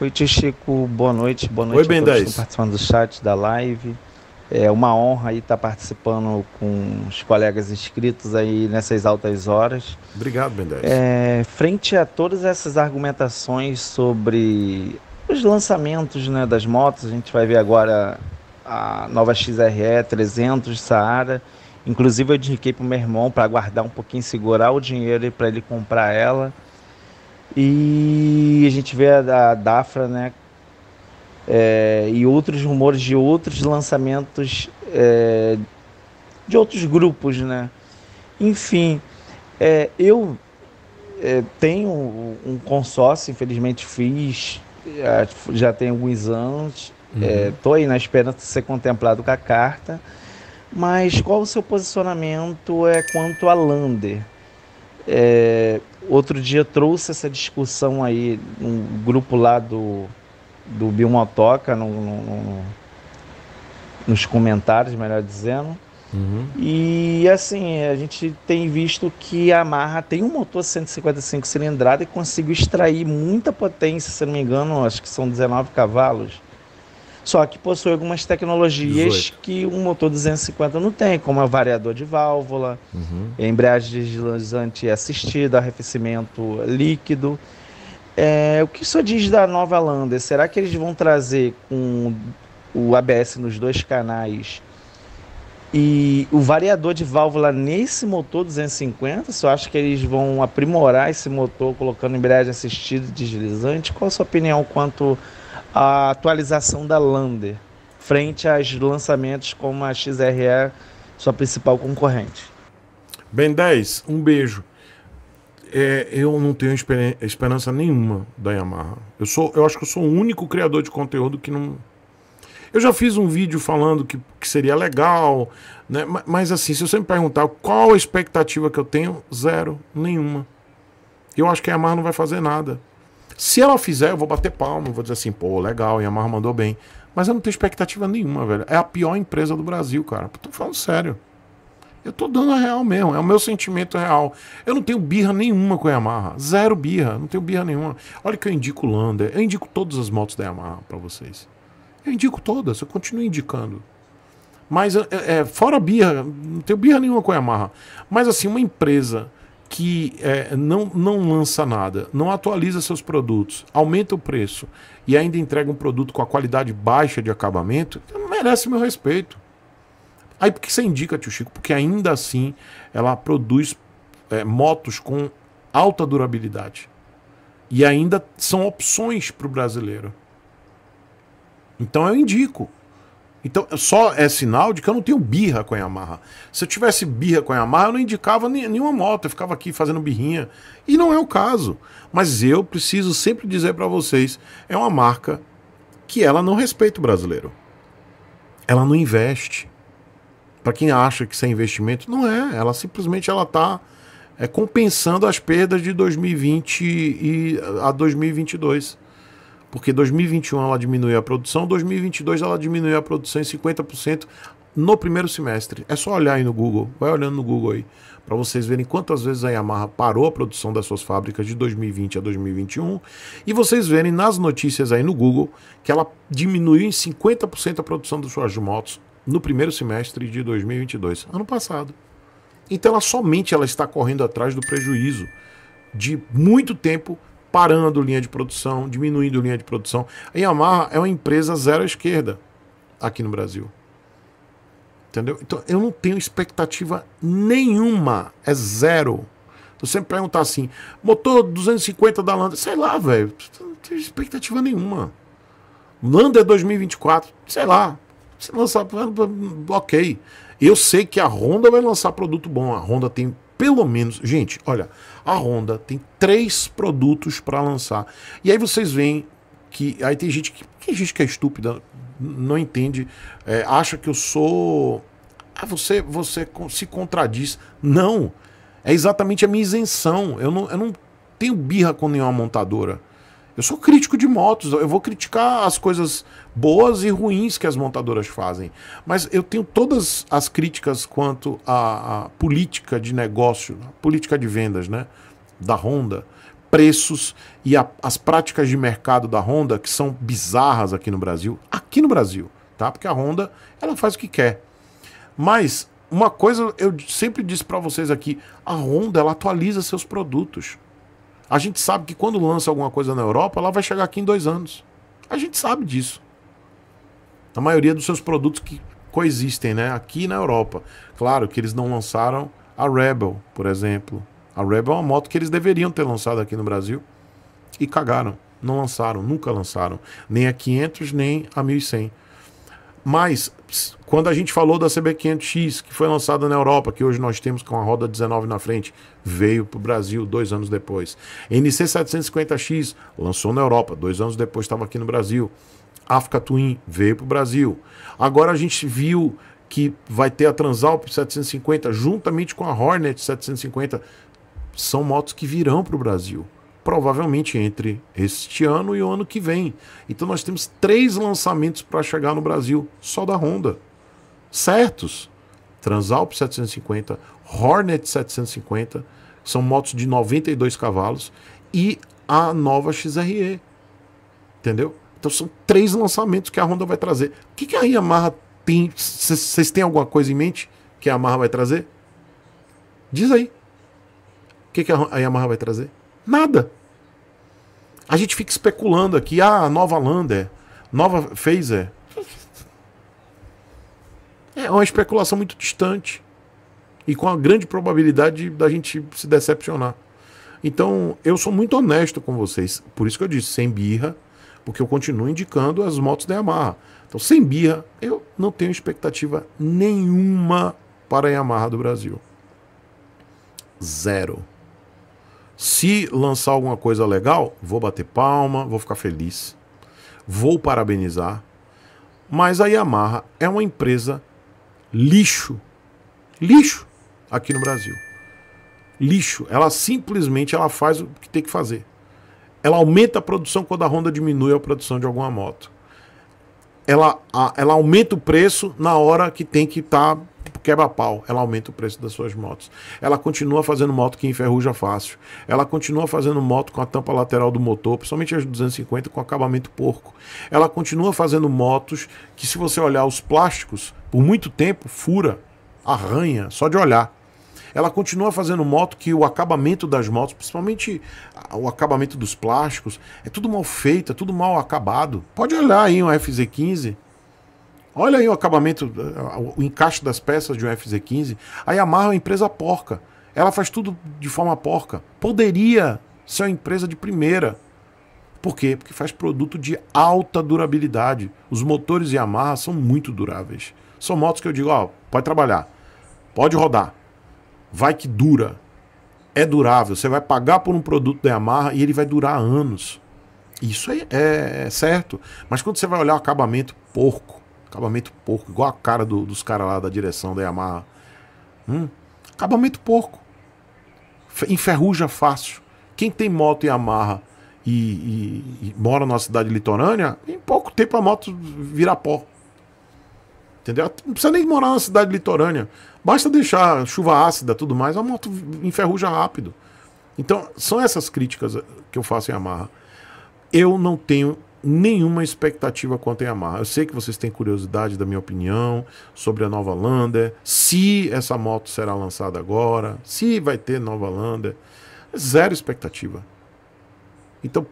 Oi, tio Chico, boa noite. Boa noite Oi, bem a todos 10. que estão participando do chat, da live. É uma honra aí estar participando com os colegas inscritos aí nessas altas horas. Obrigado, Ben 10. É, frente a todas essas argumentações sobre os lançamentos né, das motos, a gente vai ver agora a nova XRE 300 Saara. Inclusive, eu indiquei para o meu irmão para guardar um pouquinho, segurar o dinheiro para ele comprar ela. E a gente vê a, a Dafra, né? É, e outros rumores de outros lançamentos é, de outros grupos, né? Enfim, é, eu é, tenho um consórcio, infelizmente fiz, é, já tem alguns anos. Estou uhum. É, aí na esperança de ser contemplado com a carta. Mas qual o seu posicionamento é quanto a Lander? É, outro dia trouxe essa discussão aí num grupo lá do, do Biomotoca, no, no, no, nos comentários, melhor dizendo. Uhum. E assim, a gente tem visto que a Marra tem um motor 155 cilindrada e conseguiu extrair muita potência, se não me engano, acho que são 19 cavalos só que possui algumas tecnologias 18. que um motor 250 não tem, como a variador de válvula, uhum. embreagem deslizante assistida, arrefecimento líquido. É, o que isso diz da nova Lander? Será que eles vão trazer com o ABS nos dois canais e o variador de válvula nesse motor 250? Só acho que eles vão aprimorar esse motor colocando embreagem assistida deslizante. Qual a sua opinião quanto a atualização da Lander frente aos lançamentos como a XRE, sua principal concorrente. Ben 10, um beijo. É, eu não tenho esperança nenhuma da Yamaha. Eu, sou, eu acho que eu sou o único criador de conteúdo que não. Eu já fiz um vídeo falando que, que seria legal, né? mas, mas assim, se você me perguntar qual a expectativa que eu tenho, zero, nenhuma. Eu acho que a Yamaha não vai fazer nada. Se ela fizer, eu vou bater palma, vou dizer assim, pô, legal, Yamaha mandou bem. Mas eu não tenho expectativa nenhuma, velho. É a pior empresa do Brasil, cara. Tô falando sério. Eu tô dando a real mesmo, é o meu sentimento real. Eu não tenho birra nenhuma com a Yamaha. Zero birra, não tenho birra nenhuma. Olha que eu indico o Lander, eu indico todas as motos da Yamaha para vocês. Eu indico todas, eu continuo indicando. Mas é, é, fora birra, não tenho birra nenhuma com a Yamaha. Mas assim, uma empresa que é, não, não lança nada, não atualiza seus produtos, aumenta o preço e ainda entrega um produto com a qualidade baixa de acabamento, não merece meu respeito. Aí por que você indica, tio Chico? Porque ainda assim ela produz é, motos com alta durabilidade. E ainda são opções para o brasileiro. Então eu indico. Então, é só é sinal de que eu não tenho birra com a Yamaha. Se eu tivesse birra com a Yamaha, eu não indicava nenhuma moto, eu ficava aqui fazendo birrinha. E não é o caso. Mas eu preciso sempre dizer para vocês, é uma marca que ela não respeita o brasileiro. Ela não investe. Para quem acha que isso é investimento, não é. Ela simplesmente ela está é, compensando as perdas de 2020 e a 2022. Porque 2021 ela diminuiu a produção, 2022 ela diminuiu a produção em 50% no primeiro semestre. É só olhar aí no Google, vai olhando no Google aí, para vocês verem quantas vezes a Yamaha parou a produção das suas fábricas de 2020 a 2021, e vocês verem nas notícias aí no Google que ela diminuiu em 50% a produção das suas motos no primeiro semestre de 2022, ano passado. Então ela somente ela está correndo atrás do prejuízo de muito tempo parando linha de produção, diminuindo linha de produção. A Yamaha é uma empresa zero à esquerda aqui no Brasil. Entendeu? Então eu não tenho expectativa nenhuma, é zero. Eu sempre perguntar assim, motor 250 da Landa, sei lá, velho, não tenho expectativa nenhuma. é 2024, sei lá, se lançar, bloqueio. Eu sei que a Honda vai lançar produto bom, a Honda tem pelo menos. Gente, olha, a Honda tem três produtos para lançar. E aí vocês veem que. Aí tem gente que. Tem gente que é estúpida, não entende, é, acha que eu sou. Ah, você, você se contradiz. Não! É exatamente a minha isenção. Eu não, eu não tenho birra com nenhuma montadora. Eu sou crítico de motos, eu vou criticar as coisas boas e ruins que as montadoras fazem. Mas eu tenho todas as críticas quanto à, à política de negócio, política de vendas, né? Da Honda, preços e a, as práticas de mercado da Honda, que são bizarras aqui no Brasil. Aqui no Brasil, tá? Porque a Honda, ela faz o que quer. Mas uma coisa eu sempre disse para vocês aqui, a Honda ela atualiza seus produtos. A gente sabe que quando lança alguma coisa na Europa, ela vai chegar aqui em dois anos. A gente sabe disso. A maioria dos seus produtos que coexistem, né? Aqui na Europa. Claro que eles não lançaram a Rebel, por exemplo. A Rebel é uma moto que eles deveriam ter lançado aqui no Brasil e cagaram. Não lançaram, nunca lançaram. Nem a 500, nem a 1100. Mas, quando a gente falou da CB500X, que foi lançada na Europa, que hoje nós temos com a roda 19 na frente, veio para o Brasil dois anos depois. NC750X lançou na Europa, dois anos depois estava aqui no Brasil. Africa Twin veio para o Brasil. Agora a gente viu que vai ter a Transalp 750 juntamente com a Hornet 750. São motos que virão para o Brasil provavelmente entre este ano e o ano que vem. Então nós temos três lançamentos para chegar no Brasil, só da Honda. Certos? Transalp 750, Hornet 750, são motos de 92 cavalos, e a nova XRE. Entendeu? Então são três lançamentos que a Honda vai trazer. O que, que a Yamaha tem? Vocês têm alguma coisa em mente que a Yamaha vai trazer? Diz aí. O que, que a Yamaha vai trazer? Nada. A gente fica especulando aqui, ah, nova Lander, nova Phaser. É uma especulação muito distante e com a grande probabilidade da gente se decepcionar. Então, eu sou muito honesto com vocês. Por isso que eu disse, sem birra, porque eu continuo indicando as motos da Yamaha. Então, sem birra, eu não tenho expectativa nenhuma para a Yamaha do Brasil. Zero. Se lançar alguma coisa legal, vou bater palma, vou ficar feliz, vou parabenizar. Mas a Yamaha é uma empresa lixo. Lixo aqui no Brasil. Lixo. Ela simplesmente ela faz o que tem que fazer. Ela aumenta a produção quando a Honda diminui a produção de alguma moto. Ela, a, ela aumenta o preço na hora que tem que estar tá Tipo, quebra-pau, ela aumenta o preço das suas motos. Ela continua fazendo moto que enferruja fácil. Ela continua fazendo moto com a tampa lateral do motor, principalmente as 250 com acabamento porco. Ela continua fazendo motos que se você olhar os plásticos, por muito tempo fura, arranha, só de olhar. Ela continua fazendo moto que o acabamento das motos, principalmente o acabamento dos plásticos, é tudo mal feito, é tudo mal acabado. Pode olhar aí um FZ15, Olha aí o acabamento, eh, o encaixe das peças de um FZ15. A Yamaha é uma empresa porca. Ela faz tudo de forma porca. Poderia ser uma empresa de primeira. Por quê? Porque faz produto de alta durabilidade. Os motores Yamaha são muito duráveis. São motos que eu digo, ó, pode trabalhar, pode rodar, vai que dura. É durável. Você vai pagar por um produto da Yamaha e ele vai durar anos. Isso é, é, é certo. Mas quando você vai olhar o acabamento porco, Acabamento porco, igual a cara do, dos caras lá da direção da Yamaha. Hum, acabamento porco. Enferruja fácil. Quem tem moto Yamaha e, e, e mora numa cidade litorânea, em pouco tempo a moto vira pó. Entendeu? Não precisa nem morar na cidade litorânea. Basta deixar chuva ácida tudo mais, a moto enferruja rápido. Então, são essas críticas que eu faço em Yamaha. Eu não tenho nenhuma expectativa quanto a Yamaha. Eu sei que vocês têm curiosidade da minha opinião sobre a nova Lander, se essa moto será lançada agora, se vai ter nova Lander. Zero expectativa. Então,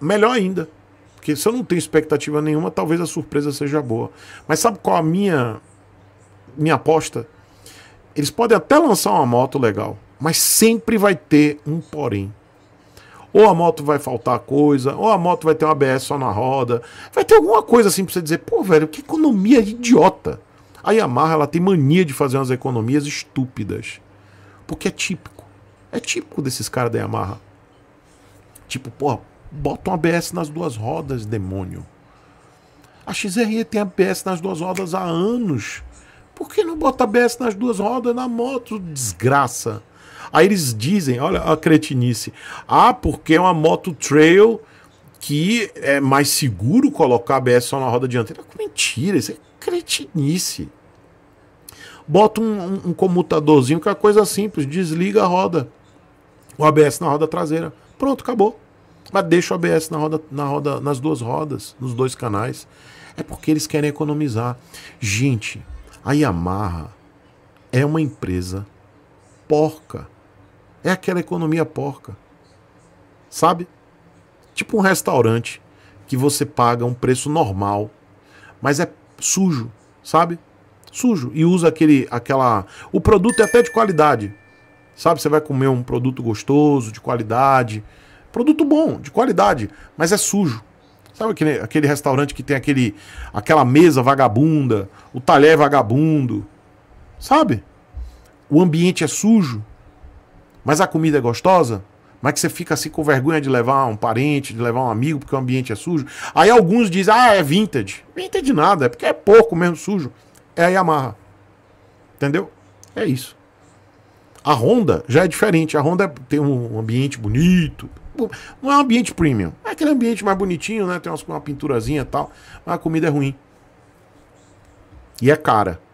melhor ainda. Porque se eu não tenho expectativa nenhuma, talvez a surpresa seja boa. Mas sabe qual a minha minha aposta? Eles podem até lançar uma moto legal, mas sempre vai ter um porém. Ou a moto vai faltar coisa, ou a moto vai ter um ABS só na roda. Vai ter alguma coisa assim pra você dizer, pô, velho, que economia idiota. A Yamaha, ela tem mania de fazer umas economias estúpidas. Porque é típico. É típico desses caras da Yamaha. Tipo, pô bota um ABS nas duas rodas, demônio. A XRE tem ABS nas duas rodas há anos. Por que não bota ABS nas duas rodas na moto, desgraça? Aí eles dizem, olha a cretinice, ah, porque é uma moto trail que é mais seguro colocar ABS só na roda dianteira. Mentira, isso é cretinice. Bota um, um, um comutadorzinho que é coisa simples, desliga a roda. O ABS na roda traseira. Pronto, acabou. Mas deixa o ABS na roda, na roda, nas duas rodas, nos dois canais. É porque eles querem economizar. Gente, a Yamaha é uma empresa porca. É aquela economia porca. Sabe? Tipo um restaurante que você paga um preço normal, mas é sujo, sabe? Sujo e usa aquele aquela o produto é até de qualidade. Sabe, você vai comer um produto gostoso, de qualidade, produto bom, de qualidade, mas é sujo. Sabe aquele, aquele restaurante que tem aquele aquela mesa vagabunda, o talher vagabundo, sabe? O ambiente é sujo, mas a comida é gostosa? Mas que você fica assim com vergonha de levar um parente, de levar um amigo, porque o ambiente é sujo. Aí alguns dizem, ah, é vintage. Vintage nada, é porque é pouco mesmo sujo. É a Yamaha. Entendeu? É isso. A Honda já é diferente. A Honda tem um ambiente bonito. Não é um ambiente premium. É aquele ambiente mais bonitinho, né? Tem uma pinturazinha e tal. Mas a comida é ruim. E é cara.